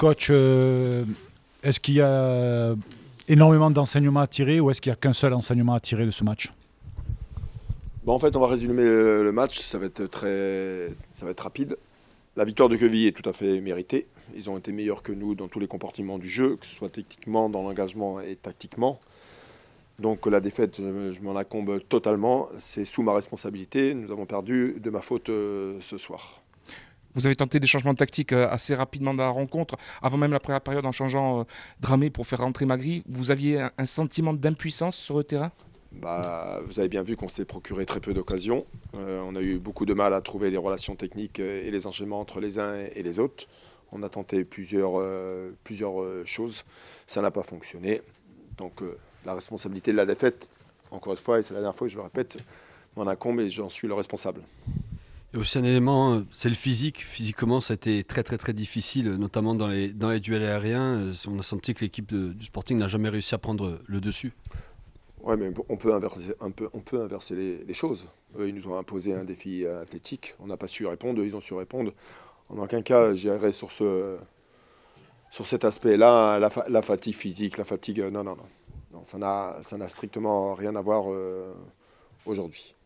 coach, euh, est-ce qu'il y a énormément d'enseignements à tirer ou est-ce qu'il n'y a qu'un seul enseignement à tirer de ce match En fait, on va résumer le match. Ça va être, très... Ça va être rapide. La victoire de Queville est tout à fait méritée. Ils ont été meilleurs que nous dans tous les comportements du jeu, que ce soit techniquement, dans l'engagement et tactiquement. Donc la défaite, je, m'en accombe totalement. C'est sous ma responsabilité. Nous avons perdu de ma faute euh, ce soir. Vous avez tenté des changements tactiques euh, assez rapidement dans la rencontre, avant même la première période en changeant euh, Dramé pour faire rentrer Magri. Vous aviez un, sentiment d'impuissance sur le terrain bah, vous avez bien vu qu'on s'est procuré très peu d'occasions. Euh, on a eu beaucoup de mal à trouver les relations techniques et les enchaînements entre les uns et les autres. On a tenté plusieurs, plusieurs choses. Ça n'a pas fonctionné. Donc la responsabilité de la défaite, encore une fois, et c'est la dernière fois que je le répète, m'en incombe et j'en suis le responsable. Il aussi un élément, euh, c'est le physique. Physiquement, ça a été très très très difficile, notamment dans les, dans les duels aériens. Euh, on a senti que l'équipe du Sporting n'a jamais réussi à prendre le dessus. Oui, mais on peut inverser, un peu, on peut inverser les, choses. Euh, ils nous ont imposé un défi athlétique. On n'a pas su répondre, ils ont su répondre. En aucun cas, j'irai sur, ce, sur cet aspect-là, la, fatigue physique, la fatigue. Non, non, non. non ça n'a strictement rien à voir aujourd'hui.